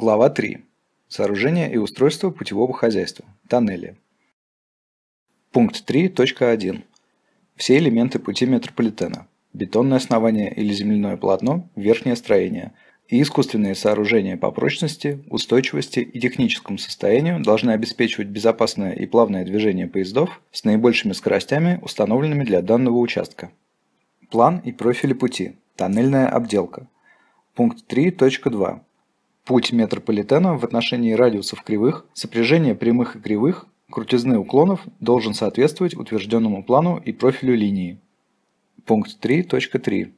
Глава 3. Сооружение и устройство путевого хозяйства. Тоннели. Пункт 3.1. Все элементы пути метрополитена. Бетонное основание или земляное полотно, верхнее строение. И искусственные сооружения по прочности, устойчивости и техническому состоянию должны обеспечивать безопасное и плавное движение поездов с наибольшими скоростями, установленными для данного участка. План и профили пути. Тоннельная обделка. Пункт 3.2 путь метрополитена в отношении радиусов кривых, сопряжение прямых и кривых, крутизны уклонов должен соответствовать утвержденному плану и профилю линии. Пункт 3.3.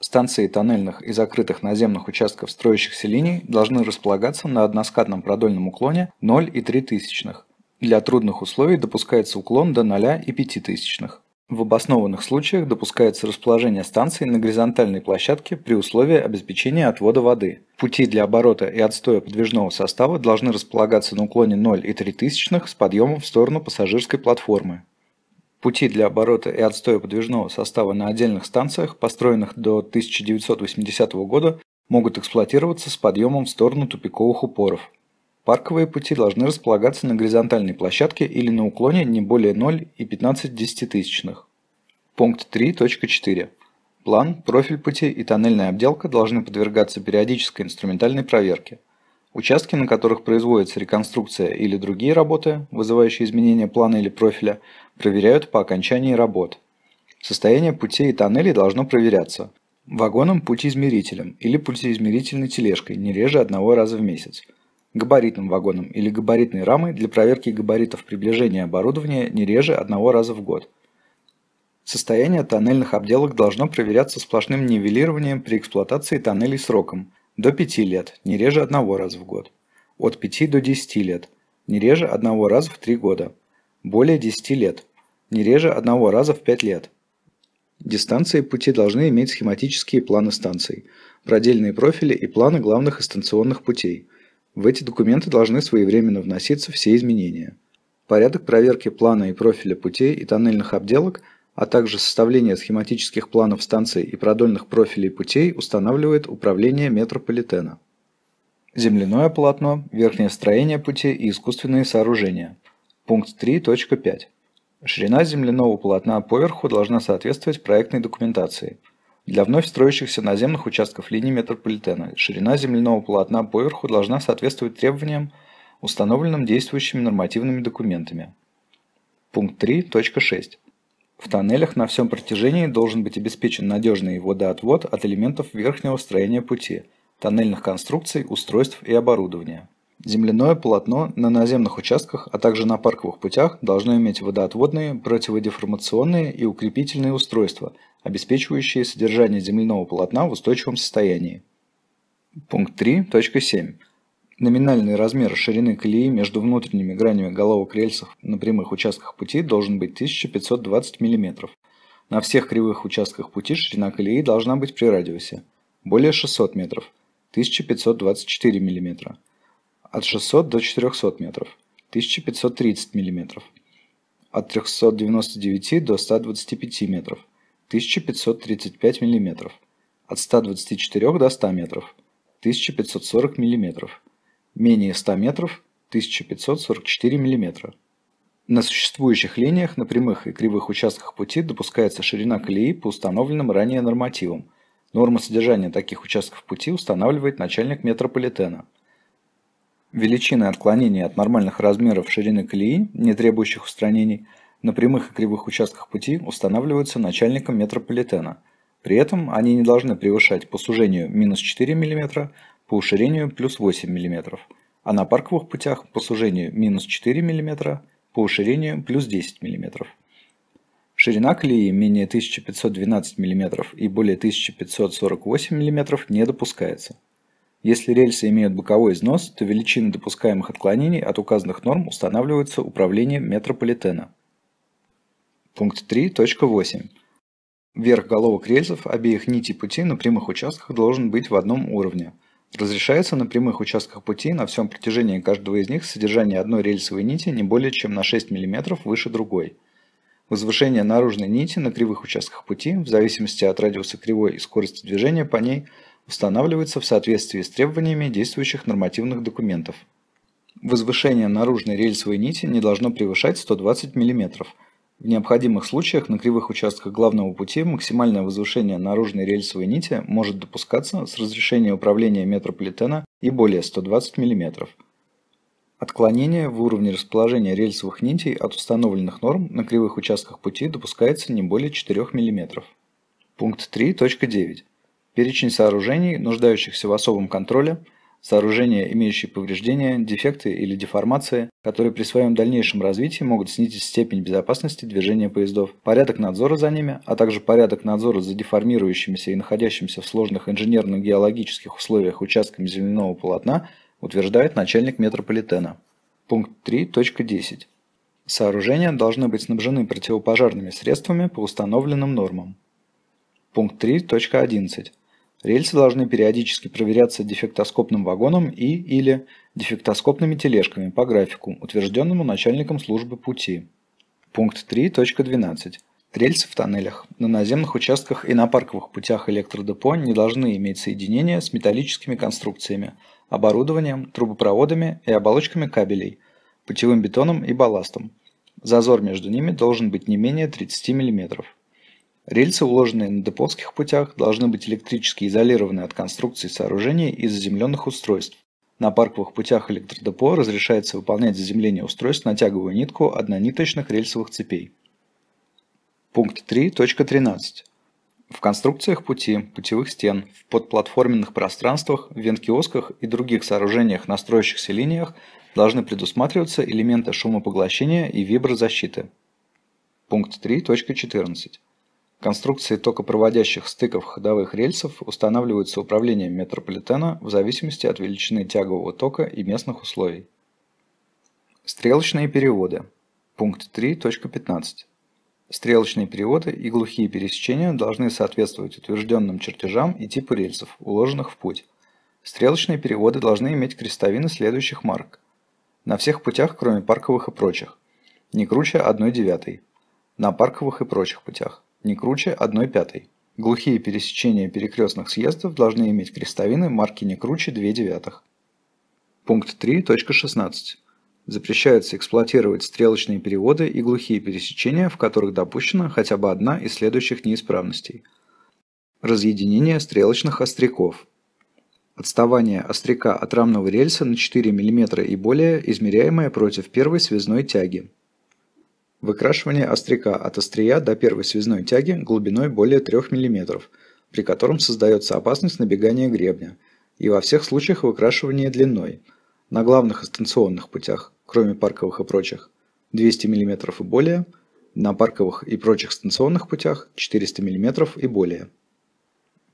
Станции тоннельных и закрытых наземных участков строящихся линий должны располагаться на односкатном продольном уклоне 0 и 3 тысячных. Для трудных условий допускается уклон до 0 и 5 тысячных. В обоснованных случаях допускается расположение станций на горизонтальной площадке при условии обеспечения отвода воды. Пути для оборота и отстоя подвижного состава должны располагаться на уклоне 0 и 3 тысячных с подъемом в сторону пассажирской платформы. Пути для оборота и отстоя подвижного состава на отдельных станциях, построенных до 1980 года, могут эксплуатироваться с подъемом в сторону тупиковых упоров. Парковые пути должны располагаться на горизонтальной площадке или на уклоне не более 0 и 15 десятитысячных. Пункт 3.4. План, профиль пути и тоннельная обделка должны подвергаться периодической инструментальной проверке. Участки, на которых производится реконструкция или другие работы, вызывающие изменения плана или профиля, проверяют по окончании работ. Состояние путей и тоннелей должно проверяться вагоном путеизмерителем или путеизмерительной тележкой не реже одного раза в месяц – габаритным вагоном или габаритной рамой для проверки габаритов приближения оборудования не реже одного раза в год. Состояние тоннельных обделок должно проверяться сплошным нивелированием при эксплуатации тоннелей сроком до 5 лет, не реже одного раза в год, от 5 до 10 лет, не реже одного раза в 3 года, более 10 лет, не реже одного раза в 5 лет. Дистанции пути должны иметь схематические планы станций, продельные профили и планы главных и станционных путей – в эти документы должны своевременно вноситься все изменения. Порядок проверки плана и профиля путей и тоннельных обделок, а также составление схематических планов станций и продольных профилей путей устанавливает Управление метрополитена. Земляное полотно, верхнее строение путей и искусственные сооружения. Пункт 3.5. Ширина земляного полотна поверху должна соответствовать проектной документации – для вновь строящихся наземных участков линий метрополитена ширина земляного полотна поверху должна соответствовать требованиям, установленным действующими нормативными документами. Пункт 3.6. В тоннелях на всем протяжении должен быть обеспечен надежный водоотвод от элементов верхнего строения пути, тоннельных конструкций, устройств и оборудования. Земляное полотно на наземных участках, а также на парковых путях должно иметь водоотводные, противодеформационные и укрепительные устройства, обеспечивающие содержание земляного полотна в устойчивом состоянии. Пункт 3.7. Номинальный размер ширины колеи между внутренними гранями головок рельсов на прямых участках пути должен быть 1520 мм. На всех кривых участках пути ширина колеи должна быть при радиусе более 600 метров, 1524 мм от 600 до 400 метров, 1530 мм, от 399 до 125 метров, 1535 мм, от 124 до 100 метров, 1540 мм, менее 100 метров, 1544 мм. На существующих линиях на прямых и кривых участках пути допускается ширина колеи по установленным ранее нормативам. Норму содержания таких участков пути устанавливает начальник метрополитена – Величины отклонения от нормальных размеров ширины колеи, не требующих устранений, на прямых и кривых участках пути устанавливаются начальником метрополитена. При этом они не должны превышать по сужению минус 4 мм, по уширению плюс 8 мм, а на парковых путях по сужению минус 4 мм, по уширению плюс 10 мм. Ширина колеи менее 1512 мм и более 1548 мм не допускается. Если рельсы имеют боковой износ, то величины допускаемых отклонений от указанных норм устанавливаются управлением метрополитена. Пункт 3.8. Верх головок рельсов обеих нитей пути на прямых участках должен быть в одном уровне. Разрешается на прямых участках пути на всем протяжении каждого из них содержание одной рельсовой нити не более чем на 6 мм выше другой. Возвышение наружной нити на кривых участках пути, в зависимости от радиуса кривой и скорости движения по ней, устанавливается в соответствии с требованиями действующих нормативных документов. Возвышение наружной рельсовой нити не должно превышать 120 мм. В необходимых случаях на кривых участках главного пути максимальное возвышение наружной рельсовой нити может допускаться с разрешения управления метрополитена и более 120 мм. Отклонение в уровне расположения рельсовых нитей от установленных норм на кривых участках пути допускается не более 4 мм. Пункт 3.9. Перечень сооружений, нуждающихся в особом контроле, сооружения, имеющие повреждения, дефекты или деформации, которые при своем дальнейшем развитии могут снизить степень безопасности движения поездов, порядок надзора за ними, а также порядок надзора за деформирующимися и находящимися в сложных инженерно-геологических условиях участками земляного полотна, утверждает начальник метрополитена. Пункт 3.10. Сооружения должны быть снабжены противопожарными средствами по установленным нормам. Пункт 3.11. Рельсы должны периодически проверяться дефектоскопным вагоном и или дефектоскопными тележками по графику, утвержденному начальником службы пути. Пункт 3.12. Рельсы в тоннелях, на наземных участках и на парковых путях электродепо не должны иметь соединения с металлическими конструкциями, оборудованием, трубопроводами и оболочками кабелей, путевым бетоном и балластом. Зазор между ними должен быть не менее 30 мм. Рельсы, уложенные на депотских путях, должны быть электрически изолированы от конструкций сооружений и заземленных устройств. На парковых путях электродепо разрешается выполнять заземление устройств на тяговую нитку однониточных рельсовых цепей. Пункт 3.13. В конструкциях пути, путевых стен, в подплатформенных пространствах, в венкиосках и других сооружениях на строящихся линиях должны предусматриваться элементы шумопоглощения и виброзащиты. Пункт 3.14. Конструкции токопроводящих стыков ходовых рельсов устанавливаются управлением метрополитена в зависимости от величины тягового тока и местных условий. Стрелочные переводы. Пункт 3.15. Стрелочные переводы и глухие пересечения должны соответствовать утвержденным чертежам и типу рельсов, уложенных в путь. Стрелочные переводы должны иметь крестовины следующих марок. На всех путях, кроме парковых и прочих. Не круче 1 девятой. На парковых и прочих путях не круче 1 пятой. Глухие пересечения перекрестных съездов должны иметь крестовины марки не круче 2 девятых. Пункт 3.16. Запрещается эксплуатировать стрелочные переводы и глухие пересечения, в которых допущена хотя бы одна из следующих неисправностей. Разъединение стрелочных остряков. Отставание остряка от рамного рельса на 4 мм и более, измеряемое против первой связной тяги. Выкрашивание остряка от острия до первой связной тяги глубиной более 3 мм, при котором создается опасность набегания гребня, и во всех случаях выкрашивание длиной, на главных станционных путях, кроме парковых и прочих, 200 мм и более, на парковых и прочих станционных путях 400 мм и более.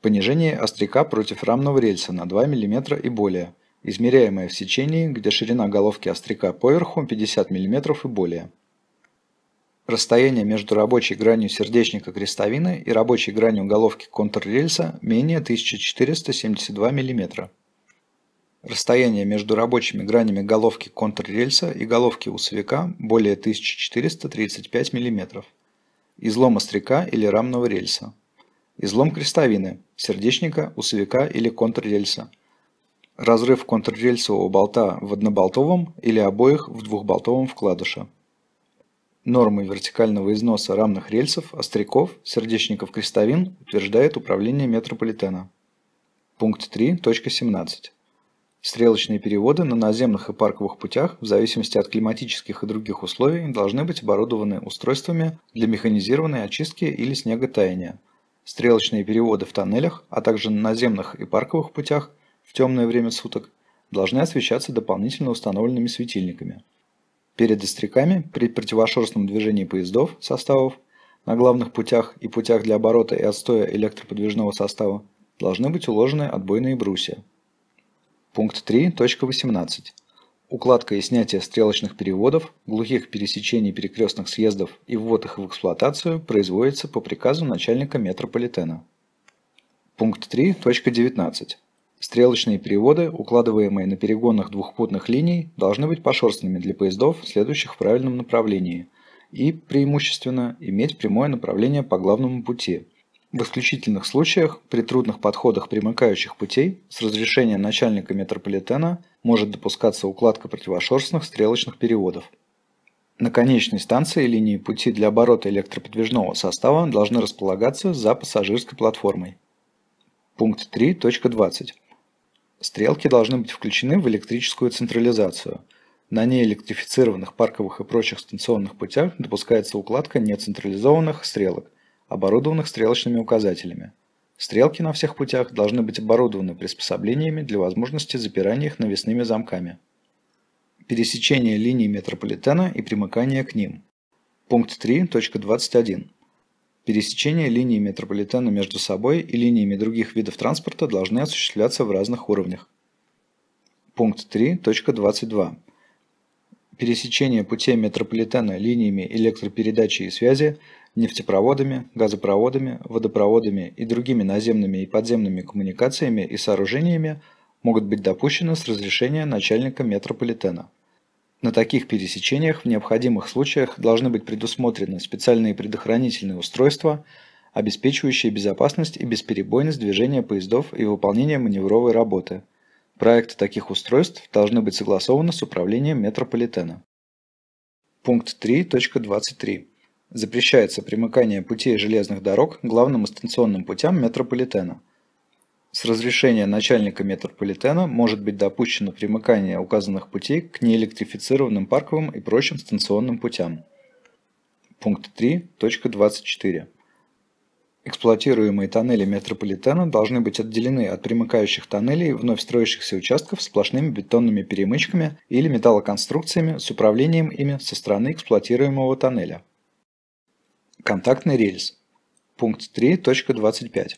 Понижение остряка против рамного рельса на 2 мм и более, измеряемое в сечении, где ширина головки остряка поверху 50 мм и более расстояние между рабочей гранью сердечника крестовины и рабочей гранью головки контррельса менее 1472 мм. Расстояние между рабочими гранями головки контррельса и головки усовика более 1435 мм. Излома стрека или рамного рельса. Излом крестовины, сердечника, усовика или контррельса. Разрыв контррельсового болта в одноболтовом или обоих в двухболтовом вкладыше. Нормы вертикального износа рамных рельсов Остряков, Сердечников, Крестовин утверждает управление метрополитена. Пункт 3.17. Стрелочные переводы на наземных и парковых путях в зависимости от климатических и других условий должны быть оборудованы устройствами для механизированной очистки или снеготаяния. Стрелочные переводы в тоннелях, а также на наземных и парковых путях в темное время суток должны освещаться дополнительно установленными светильниками – перед истреками, при противошерстном движении поездов, составов, на главных путях и путях для оборота и отстоя электроподвижного состава должны быть уложены отбойные брусья. Пункт 3.18. Укладка и снятие стрелочных переводов, глухих пересечений перекрестных съездов и ввод их в эксплуатацию производится по приказу начальника метрополитена. Пункт 3.19. Стрелочные переводы, укладываемые на перегонах двухпутных линий, должны быть пошерстными для поездов, следующих в правильном направлении, и, преимущественно, иметь прямое направление по главному пути. В исключительных случаях, при трудных подходах примыкающих путей, с разрешения начальника метрополитена может допускаться укладка противошерстных стрелочных переводов. На конечной станции линии пути для оборота электроподвижного состава должны располагаться за пассажирской платформой. Пункт 3.20. Стрелки должны быть включены в электрическую централизацию. На неэлектрифицированных парковых и прочих станционных путях допускается укладка нецентрализованных стрелок, оборудованных стрелочными указателями. Стрелки на всех путях должны быть оборудованы приспособлениями для возможности запирания их навесными замками. Пересечение линий метрополитена и примыкание к ним. Пункт 3.21. Пересечения линий метрополитена между собой и линиями других видов транспорта должны осуществляться в разных уровнях. Пункт 3.22. Пересечение путей метрополитена линиями электропередачи и связи, нефтепроводами, газопроводами, водопроводами и другими наземными и подземными коммуникациями и сооружениями могут быть допущены с разрешения начальника метрополитена. На таких пересечениях в необходимых случаях должны быть предусмотрены специальные предохранительные устройства, обеспечивающие безопасность и бесперебойность движения поездов и выполнения маневровой работы. Проекты таких устройств должны быть согласованы с управлением метрополитена. Пункт 3.23. Запрещается примыкание путей железных дорог к главным и станционным путям метрополитена – с разрешения начальника метрополитена может быть допущено примыкание указанных путей к неэлектрифицированным парковым и прочим станционным путям. Пункт 3.24. Эксплуатируемые тоннели метрополитена должны быть отделены от примыкающих тоннелей вновь строящихся участков сплошными бетонными перемычками или металлоконструкциями с управлением ими со стороны эксплуатируемого тоннеля. Контактный рельс. Пункт 3.25.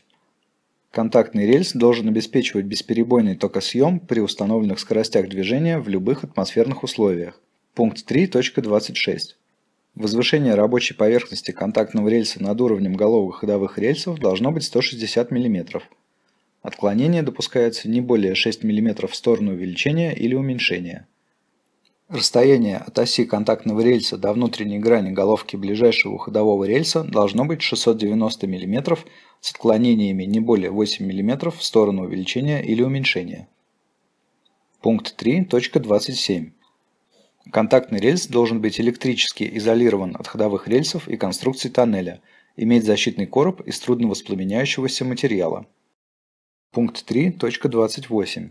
Контактный рельс должен обеспечивать бесперебойный токосъем при установленных скоростях движения в любых атмосферных условиях. Пункт 3.26. Возвышение рабочей поверхности контактного рельса над уровнем головок ходовых рельсов должно быть 160 мм. Отклонение допускается не более 6 мм в сторону увеличения или уменьшения. Расстояние от оси контактного рельса до внутренней грани головки ближайшего ходового рельса должно быть 690 мм с отклонениями не более 8 мм в сторону увеличения или уменьшения. Пункт 3.27. Контактный рельс должен быть электрически изолирован от ходовых рельсов и конструкций тоннеля, иметь защитный короб из трудновоспламеняющегося материала. Пункт 3.28.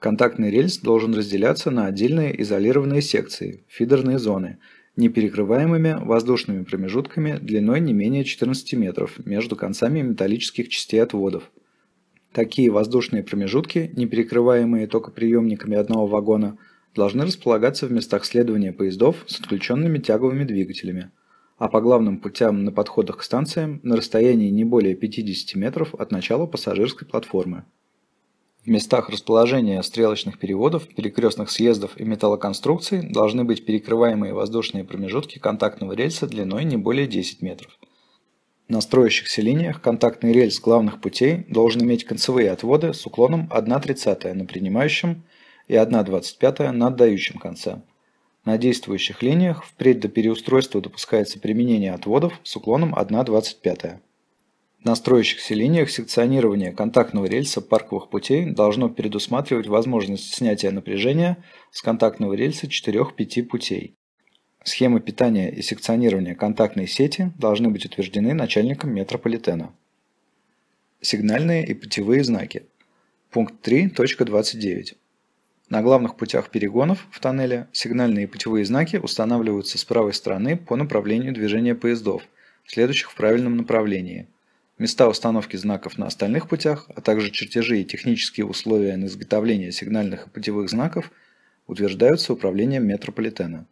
Контактный рельс должен разделяться на отдельные изолированные секции, фидерные зоны – неперекрываемыми воздушными промежутками длиной не менее 14 метров между концами металлических частей отводов. Такие воздушные промежутки, неперекрываемые перекрываемые только приемниками одного вагона, должны располагаться в местах следования поездов с отключенными тяговыми двигателями, а по главным путям на подходах к станциям на расстоянии не более 50 метров от начала пассажирской платформы. В местах расположения стрелочных переводов, перекрестных съездов и металлоконструкций должны быть перекрываемые воздушные промежутки контактного рельса длиной не более 10 метров. На строящихся линиях контактный рельс главных путей должен иметь концевые отводы с уклоном 1,30 на принимающем и 1,25 на отдающем конце. На действующих линиях впредь до переустройства допускается применение отводов с уклоном 1,25. На строящихся линиях секционирование контактного рельса парковых путей должно предусматривать возможность снятия напряжения с контактного рельса 4-5 путей. Схемы питания и секционирования контактной сети должны быть утверждены начальником метрополитена. Сигнальные и путевые знаки. Пункт 3.29. На главных путях перегонов в тоннеле сигнальные и путевые знаки устанавливаются с правой стороны по направлению движения поездов, следующих в правильном направлении – места установки знаков на остальных путях, а также чертежи и технические условия на изготовление сигнальных и путевых знаков утверждаются управлением метрополитена.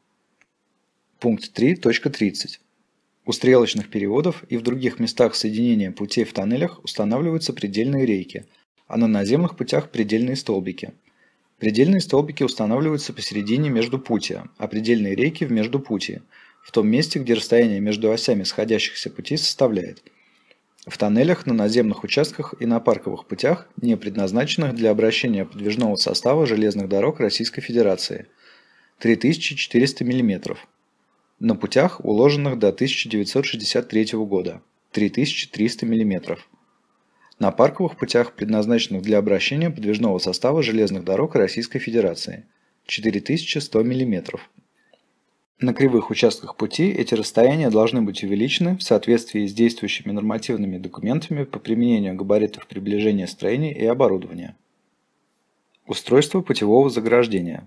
Пункт 3.30. У стрелочных переводов и в других местах соединения путей в тоннелях устанавливаются предельные рейки, а на наземных путях предельные столбики. Предельные столбики устанавливаются посередине между пути, а предельные рейки в между пути в том месте, где расстояние между осями сходящихся путей составляет – в тоннелях, на наземных участках и на парковых путях, не предназначенных для обращения подвижного состава железных дорог Российской Федерации – 3400 мм, на путях, уложенных до 1963 года – 3300 мм, на парковых путях, предназначенных для обращения подвижного состава железных дорог Российской Федерации – 4100 мм. На кривых участках пути эти расстояния должны быть увеличены в соответствии с действующими нормативными документами по применению габаритов приближения строений и оборудования. Устройство путевого заграждения.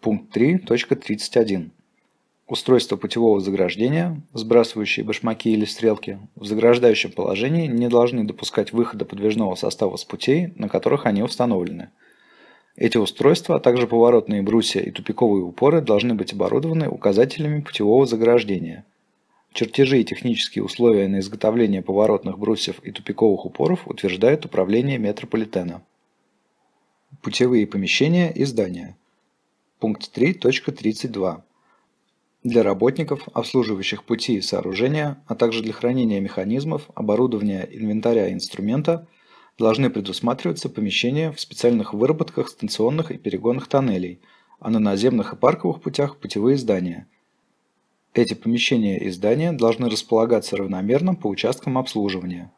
Пункт 3.31. Устройство путевого заграждения, сбрасывающие башмаки или стрелки, в заграждающем положении не должны допускать выхода подвижного состава с путей, на которых они установлены – эти устройства, а также поворотные брусья и тупиковые упоры должны быть оборудованы указателями путевого заграждения. Чертежи и технические условия на изготовление поворотных брусьев и тупиковых упоров утверждает управление метрополитена. Путевые помещения и здания. Пункт 3.32. Для работников, обслуживающих пути и сооружения, а также для хранения механизмов, оборудования, инвентаря и инструмента – должны предусматриваться помещения в специальных выработках станционных и перегонных тоннелей, а на наземных и парковых путях – путевые здания. Эти помещения и здания должны располагаться равномерно по участкам обслуживания.